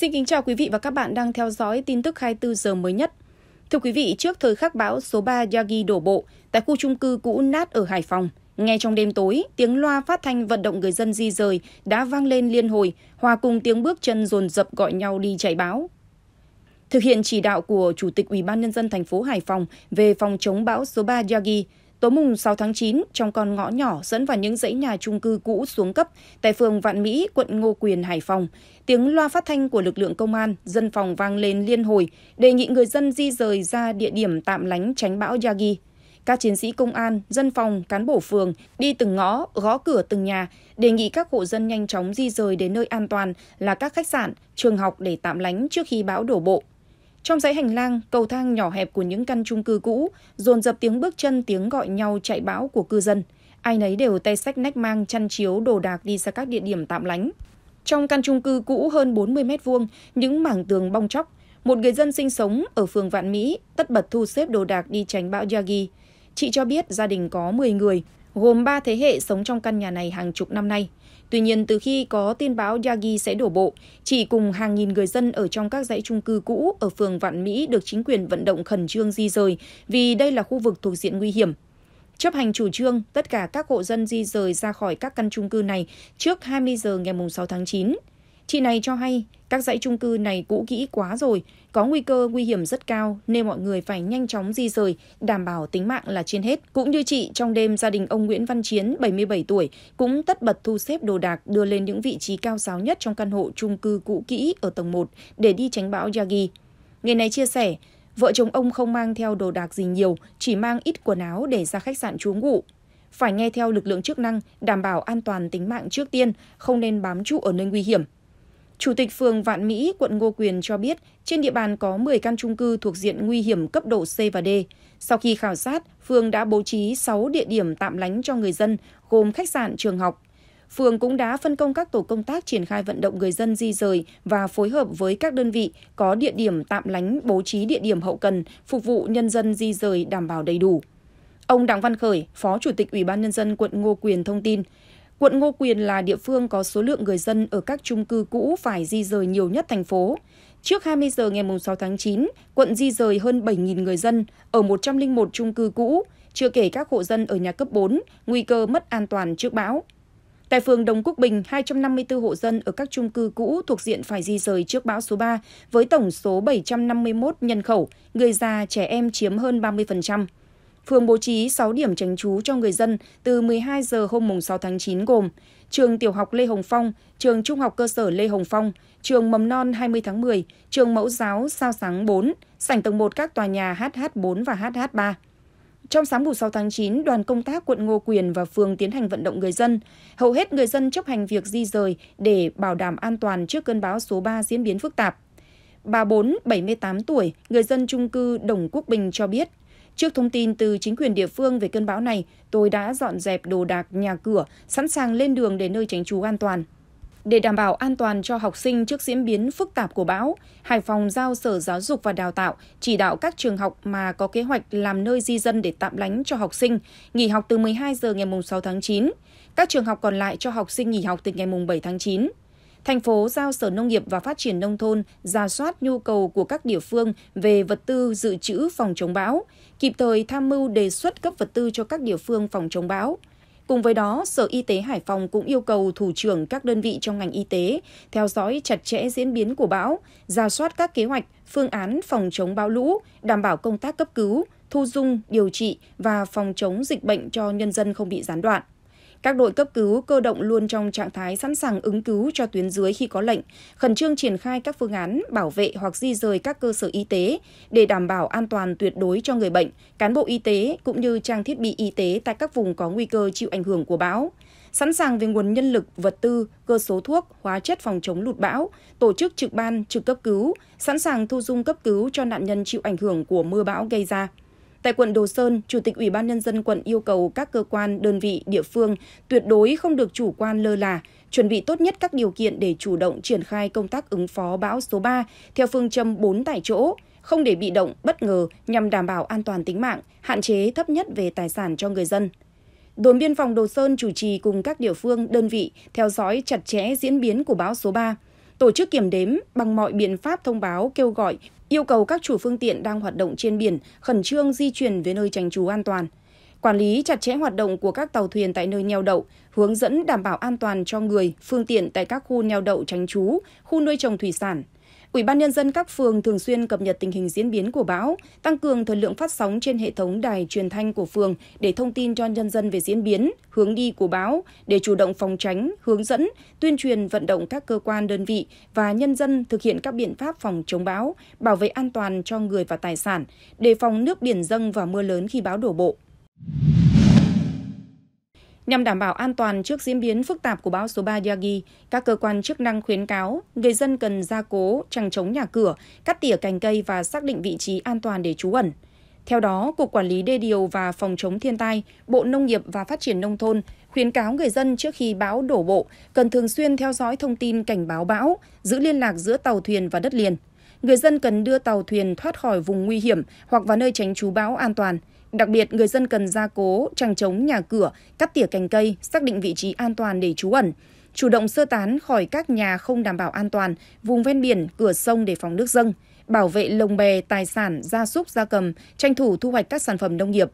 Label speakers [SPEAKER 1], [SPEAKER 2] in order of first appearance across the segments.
[SPEAKER 1] Xin kính chào quý vị và các bạn đang theo dõi tin tức 24 giờ mới nhất. Thưa quý vị, trước thời khắc bão số 3 Yagi đổ bộ tại khu trung cư cũ nát ở Hải Phòng, ngay trong đêm tối, tiếng loa phát thanh vận động người dân di rời đã vang lên liên hồi, hòa cùng tiếng bước chân dồn dập gọi nhau đi chạy báo. Thực hiện chỉ đạo của Chủ tịch Ủy ban nhân dân thành phố Hải Phòng về phòng chống bão số 3 Yagi, Tối mùng 6 tháng 9, trong con ngõ nhỏ dẫn vào những dãy nhà trung cư cũ xuống cấp tại phường Vạn Mỹ, quận Ngô Quyền, Hải Phòng, tiếng loa phát thanh của lực lượng công an, dân phòng vang lên liên hồi, đề nghị người dân di rời ra địa điểm tạm lánh tránh bão Yagi. Các chiến sĩ công an, dân phòng, cán bộ phường đi từng ngõ, gõ cửa từng nhà, đề nghị các hộ dân nhanh chóng di rời đến nơi an toàn là các khách sạn, trường học để tạm lánh trước khi bão đổ bộ. Trong dãy hành lang, cầu thang nhỏ hẹp của những căn chung cư cũ, dồn dập tiếng bước chân tiếng gọi nhau chạy bão của cư dân. Ai nấy đều tay sách nách mang chăn chiếu đồ đạc đi ra các địa điểm tạm lánh. Trong căn chung cư cũ hơn 40 mét vuông, những mảng tường bong chóc, một người dân sinh sống ở phường Vạn Mỹ tất bật thu xếp đồ đạc đi tránh bão Yagi. Chị cho biết gia đình có 10 người, gồm 3 thế hệ sống trong căn nhà này hàng chục năm nay. Tuy nhiên, từ khi có tin báo Yagi sẽ đổ bộ, chỉ cùng hàng nghìn người dân ở trong các dãy trung cư cũ ở phường Vạn Mỹ được chính quyền vận động khẩn trương di rời vì đây là khu vực thuộc diện nguy hiểm. Chấp hành chủ trương, tất cả các hộ dân di rời ra khỏi các căn trung cư này trước 20 giờ ngày 6 tháng 9. Chị này cho hay, các dãy trung cư này cũ kỹ quá rồi, có nguy cơ nguy hiểm rất cao nên mọi người phải nhanh chóng di rời, đảm bảo tính mạng là trên hết. Cũng như chị, trong đêm gia đình ông Nguyễn Văn Chiến, 77 tuổi, cũng tất bật thu xếp đồ đạc đưa lên những vị trí cao giáo nhất trong căn hộ trung cư cũ kỹ ở tầng 1 để đi tránh bão Yagi. Người này chia sẻ, vợ chồng ông không mang theo đồ đạc gì nhiều, chỉ mang ít quần áo để ra khách sạn trú ngụ. Phải nghe theo lực lượng chức năng, đảm bảo an toàn tính mạng trước tiên, không nên bám trụ ở nơi nguy hiểm chủ tịch phường vạn mỹ quận ngô quyền cho biết trên địa bàn có 10 căn chung cư thuộc diện nguy hiểm cấp độ c và d sau khi khảo sát phường đã bố trí 6 địa điểm tạm lánh cho người dân gồm khách sạn trường học phường cũng đã phân công các tổ công tác triển khai vận động người dân di rời và phối hợp với các đơn vị có địa điểm tạm lánh bố trí địa điểm hậu cần phục vụ nhân dân di rời đảm bảo đầy đủ. Ông Đặng Văn Khởi, Phó Chủ tịch Ủy ban Nhân dân quận Ngô Quyền thông tin, Quận Ngô Quyền là địa phương có số lượng người dân ở các trung cư cũ phải di rời nhiều nhất thành phố. Trước 20 giờ ngày 6 tháng 9, quận di rời hơn 7.000 người dân ở 101 trung cư cũ, chưa kể các hộ dân ở nhà cấp 4, nguy cơ mất an toàn trước bão. Tại phường Đồng Quốc Bình, 254 hộ dân ở các trung cư cũ thuộc diện phải di rời trước bão số 3 với tổng số 751 nhân khẩu, người già, trẻ em chiếm hơn 30% phường bố trí 6 điểm tránh trú cho người dân từ 12 giờ hôm 6 tháng 9 gồm trường tiểu học Lê Hồng Phong, trường trung học cơ sở Lê Hồng Phong, trường mầm non 20 tháng 10, trường mẫu giáo Sao Sáng 4, sảnh tầng 1 các tòa nhà HH4 và HH3. Trong sáng mùng 6 tháng 9, đoàn công tác quận Ngô Quyền và phường tiến hành vận động người dân. Hầu hết người dân chấp hành việc di rời để bảo đảm an toàn trước cơn bão số 3 diễn biến phức tạp. Bà 4, 78 tuổi, người dân trung cư Đồng Quốc Bình cho biết, Trước thông tin từ chính quyền địa phương về cơn bão này, tôi đã dọn dẹp đồ đạc nhà cửa, sẵn sàng lên đường đến nơi tránh trú an toàn. Để đảm bảo an toàn cho học sinh trước diễn biến phức tạp của bão, Hải Phòng giao Sở Giáo dục và Đào tạo chỉ đạo các trường học mà có kế hoạch làm nơi di dân để tạm lánh cho học sinh, nghỉ học từ 12 giờ ngày 6 tháng 9. Các trường học còn lại cho học sinh nghỉ học từ ngày 7 tháng 9. Thành phố giao Sở Nông nghiệp và Phát triển Nông thôn ra soát nhu cầu của các địa phương về vật tư dự trữ phòng chống bão, kịp thời tham mưu đề xuất cấp vật tư cho các địa phương phòng chống bão. Cùng với đó, Sở Y tế Hải Phòng cũng yêu cầu thủ trưởng các đơn vị trong ngành y tế theo dõi chặt chẽ diễn biến của bão, ra soát các kế hoạch, phương án phòng chống bão lũ, đảm bảo công tác cấp cứu, thu dung, điều trị và phòng chống dịch bệnh cho nhân dân không bị gián đoạn. Các đội cấp cứu cơ động luôn trong trạng thái sẵn sàng ứng cứu cho tuyến dưới khi có lệnh, khẩn trương triển khai các phương án bảo vệ hoặc di rời các cơ sở y tế để đảm bảo an toàn tuyệt đối cho người bệnh, cán bộ y tế cũng như trang thiết bị y tế tại các vùng có nguy cơ chịu ảnh hưởng của bão. Sẵn sàng về nguồn nhân lực, vật tư, cơ số thuốc, hóa chất phòng chống lụt bão, tổ chức trực ban, trực cấp cứu, sẵn sàng thu dung cấp cứu cho nạn nhân chịu ảnh hưởng của mưa bão gây ra. Tại quận Đồ Sơn, Chủ tịch Ủy ban Nhân dân quận yêu cầu các cơ quan, đơn vị, địa phương tuyệt đối không được chủ quan lơ là, chuẩn bị tốt nhất các điều kiện để chủ động triển khai công tác ứng phó bão số 3 theo phương châm 4 tại chỗ, không để bị động, bất ngờ nhằm đảm bảo an toàn tính mạng, hạn chế thấp nhất về tài sản cho người dân. Đồn biên phòng Đồ Sơn chủ trì cùng các địa phương, đơn vị theo dõi chặt chẽ diễn biến của bão số 3, tổ chức kiểm đếm bằng mọi biện pháp thông báo kêu gọi yêu cầu các chủ phương tiện đang hoạt động trên biển khẩn trương di chuyển về nơi tránh trú an toàn quản lý chặt chẽ hoạt động của các tàu thuyền tại nơi neo đậu, hướng dẫn đảm bảo an toàn cho người, phương tiện tại các khu neo đậu tránh trú, khu nuôi trồng thủy sản, Ủy ban nhân dân các phường thường xuyên cập nhật tình hình diễn biến của bão, tăng cường thời lượng phát sóng trên hệ thống đài truyền thanh của phường để thông tin cho nhân dân về diễn biến, hướng đi của bão để chủ động phòng tránh, hướng dẫn, tuyên truyền vận động các cơ quan đơn vị và nhân dân thực hiện các biện pháp phòng chống bão, bảo vệ an toàn cho người và tài sản, đề phòng nước biển dâng và mưa lớn khi bão đổ bộ. Nhằm đảm bảo an toàn trước diễn biến phức tạp của bão số 3 Yagi, các cơ quan chức năng khuyến cáo người dân cần gia cố, chẳng chống nhà cửa, cắt tỉa cành cây và xác định vị trí an toàn để trú ẩn. Theo đó, Cục Quản lý Đê điều và Phòng chống thiên tai, Bộ Nông nghiệp và Phát triển Nông thôn khuyến cáo người dân trước khi bão đổ bộ cần thường xuyên theo dõi thông tin cảnh báo bão, giữ liên lạc giữa tàu thuyền và đất liền. Người dân cần đưa tàu thuyền thoát khỏi vùng nguy hiểm hoặc vào nơi tránh trú bão an toàn, Đặc biệt, người dân cần gia cố, trăng chống nhà cửa, cắt tỉa cành cây, xác định vị trí an toàn để trú ẩn, chủ động sơ tán khỏi các nhà không đảm bảo an toàn, vùng ven biển, cửa sông để phòng nước dâng, bảo vệ lồng bè, tài sản, gia súc, gia cầm, tranh thủ thu hoạch các sản phẩm nông nghiệp.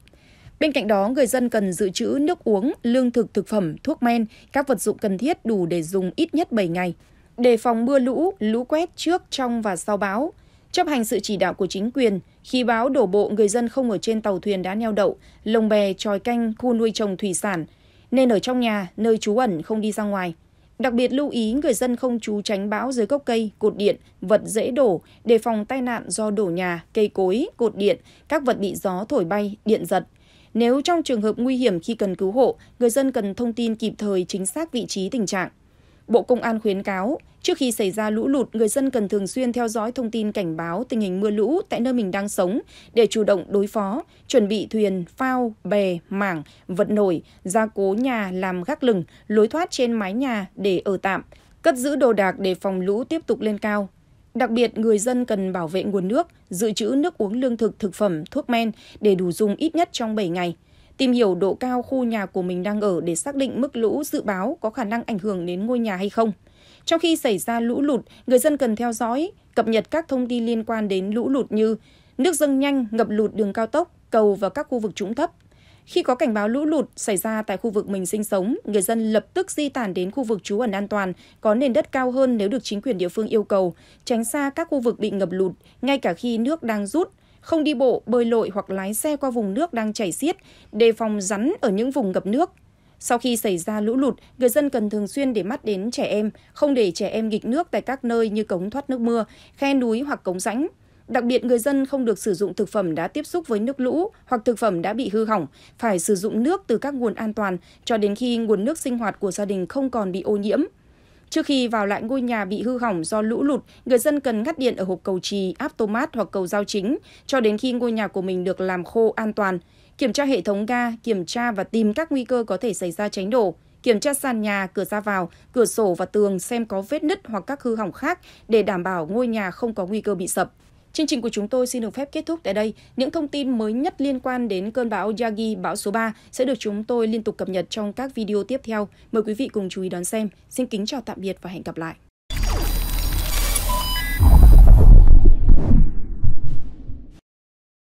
[SPEAKER 1] Bên cạnh đó, người dân cần dự trữ nước uống, lương thực thực phẩm, thuốc men, các vật dụng cần thiết đủ để dùng ít nhất 7 ngày. Đề phòng mưa lũ, lũ quét trước, trong và sau bão – chấp hành sự chỉ đạo của chính quyền khi báo đổ bộ người dân không ở trên tàu thuyền đã neo đậu lồng bè tròi canh khu nuôi trồng thủy sản nên ở trong nhà nơi trú ẩn không đi ra ngoài đặc biệt lưu ý người dân không trú tránh bão dưới gốc cây cột điện vật dễ đổ đề phòng tai nạn do đổ nhà cây cối cột điện các vật bị gió thổi bay điện giật nếu trong trường hợp nguy hiểm khi cần cứu hộ người dân cần thông tin kịp thời chính xác vị trí tình trạng Bộ Công an khuyến cáo, trước khi xảy ra lũ lụt, người dân cần thường xuyên theo dõi thông tin cảnh báo tình hình mưa lũ tại nơi mình đang sống để chủ động đối phó, chuẩn bị thuyền, phao, bè, mảng, vật nổi, gia cố nhà làm gác lửng, lối thoát trên mái nhà để ở tạm, cất giữ đồ đạc để phòng lũ tiếp tục lên cao. Đặc biệt, người dân cần bảo vệ nguồn nước, dự trữ nước uống lương thực, thực phẩm, thuốc men để đủ dùng ít nhất trong 7 ngày – tìm hiểu độ cao khu nhà của mình đang ở để xác định mức lũ dự báo có khả năng ảnh hưởng đến ngôi nhà hay không. Trong khi xảy ra lũ lụt, người dân cần theo dõi, cập nhật các thông tin liên quan đến lũ lụt như nước dâng nhanh, ngập lụt đường cao tốc, cầu và các khu vực trũng thấp. Khi có cảnh báo lũ lụt xảy ra tại khu vực mình sinh sống, người dân lập tức di tản đến khu vực trú ẩn an toàn, có nền đất cao hơn nếu được chính quyền địa phương yêu cầu, tránh xa các khu vực bị ngập lụt, ngay cả khi nước đang rút không đi bộ, bơi lội hoặc lái xe qua vùng nước đang chảy xiết, đề phòng rắn ở những vùng ngập nước. Sau khi xảy ra lũ lụt, người dân cần thường xuyên để mắt đến trẻ em, không để trẻ em nghịch nước tại các nơi như cống thoát nước mưa, khe núi hoặc cống rãnh. Đặc biệt người dân không được sử dụng thực phẩm đã tiếp xúc với nước lũ hoặc thực phẩm đã bị hư hỏng, phải sử dụng nước từ các nguồn an toàn cho đến khi nguồn nước sinh hoạt của gia đình không còn bị ô nhiễm. Trước khi vào lại ngôi nhà bị hư hỏng do lũ lụt, người dân cần ngắt điện ở hộp cầu trì, áp tô mát hoặc cầu giao chính cho đến khi ngôi nhà của mình được làm khô an toàn. Kiểm tra hệ thống ga, kiểm tra và tìm các nguy cơ có thể xảy ra cháy nổ. Kiểm tra sàn nhà, cửa ra vào, cửa sổ và tường xem có vết nứt hoặc các hư hỏng khác để đảm bảo ngôi nhà không có nguy cơ bị sập. Chương trình của chúng tôi xin được phép kết thúc tại đây. Những thông tin mới nhất liên quan đến cơn bão Yagi, bão số 3 sẽ được chúng tôi liên tục cập nhật trong các video tiếp theo. Mời quý vị cùng chú ý đón xem. Xin kính chào tạm biệt và hẹn gặp lại.